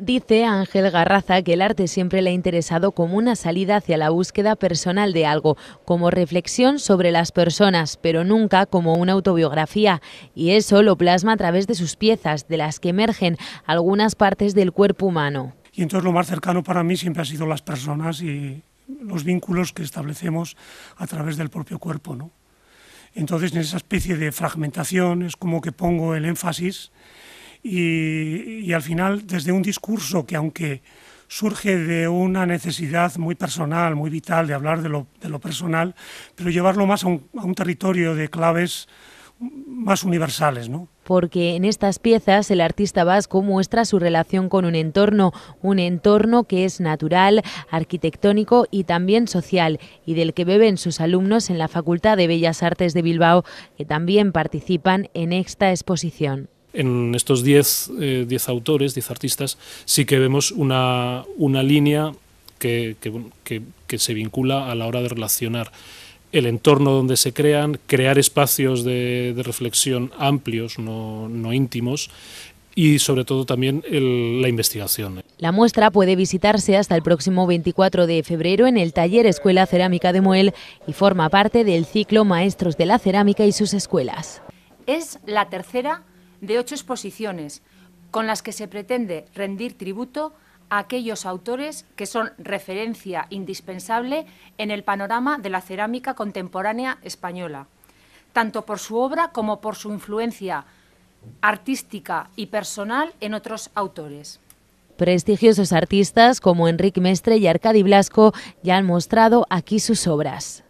Dice Ángel Garraza que el arte siempre le ha interesado como una salida hacia la búsqueda personal de algo, como reflexión sobre las personas, pero nunca como una autobiografía. Y eso lo plasma a través de sus piezas, de las que emergen algunas partes del cuerpo humano. Y entonces lo más cercano para mí siempre ha sido las personas y los vínculos que establecemos a través del propio cuerpo. ¿no? Entonces en esa especie de fragmentación es como que pongo el énfasis y, al final desde un discurso que aunque surge de una necesidad muy personal, muy vital, de hablar de lo, personal, pero llevarlo más a un, territorio de claves más universales, ¿no? porque en estas piezas el artista vasco muestra su relación con un entorno, un entorno que es natural, arquitectónico y también social, y del que beben sus alumnos en la Facultad de Bellas Artes de Bilbao, que también participan en esta exposición en estos 10 eh, diez, autores, 10 artistas, sí que vemos una, línea que, que, se vincula a la hora de relacionar el entorno donde se crean, crear espacios de, reflexión amplios, no, íntimos, y sobre todo también la investigación. La muestra puede visitarse hasta el próximo 24 de febrero en el taller Escuela Cerámica de Moel y forma parte del ciclo Maestros de la Cerámica y sus escuelas. Es la tercera de ocho exposiciones, con las que se pretende rendir tributo a aquellos autores que son referencia indispensable en el panorama de la cerámica contemporánea española, tanto por su obra como por su influencia artística y personal en otros autores. Prestigiosos artistas como Enrique Mestre y Arcadi Blasco ya han mostrado aquí sus obras.